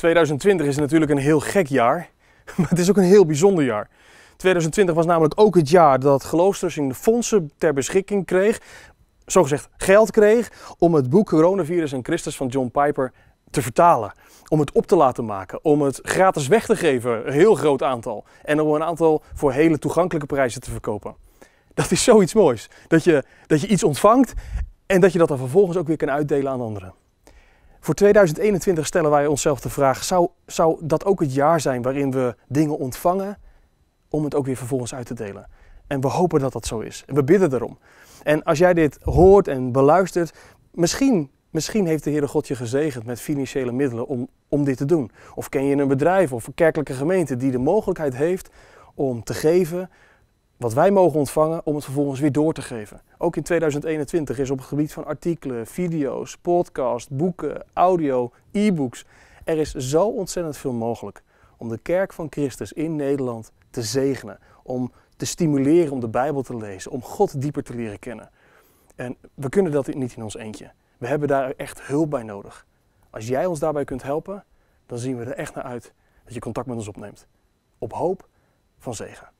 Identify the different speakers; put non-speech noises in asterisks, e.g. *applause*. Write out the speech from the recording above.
Speaker 1: 2020 is natuurlijk een heel gek jaar, *laughs* maar het is ook een heel bijzonder jaar. 2020 was namelijk ook het jaar dat de fondsen ter beschikking kreeg, zogezegd geld kreeg, om het boek Coronavirus en Christus van John Piper te vertalen. Om het op te laten maken, om het gratis weg te geven, een heel groot aantal. En om een aantal voor hele toegankelijke prijzen te verkopen. Dat is zoiets moois. Dat je, dat je iets ontvangt en dat je dat dan vervolgens ook weer kan uitdelen aan anderen. Voor 2021 stellen wij onszelf de vraag: zou, zou dat ook het jaar zijn waarin we dingen ontvangen om het ook weer vervolgens uit te delen? En we hopen dat dat zo is. En we bidden daarom. En als jij dit hoort en beluistert, misschien, misschien heeft de Heere God je gezegend met financiële middelen om, om dit te doen. Of ken je een bedrijf of een kerkelijke gemeente die de mogelijkheid heeft om te geven, wat wij mogen ontvangen om het vervolgens weer door te geven. Ook in 2021 is op het gebied van artikelen, video's, podcast, boeken, audio, e-books. Er is zo ontzettend veel mogelijk om de kerk van Christus in Nederland te zegenen. Om te stimuleren om de Bijbel te lezen, om God dieper te leren kennen. En we kunnen dat niet in ons eentje. We hebben daar echt hulp bij nodig. Als jij ons daarbij kunt helpen, dan zien we er echt naar uit dat je contact met ons opneemt. Op hoop van zegen.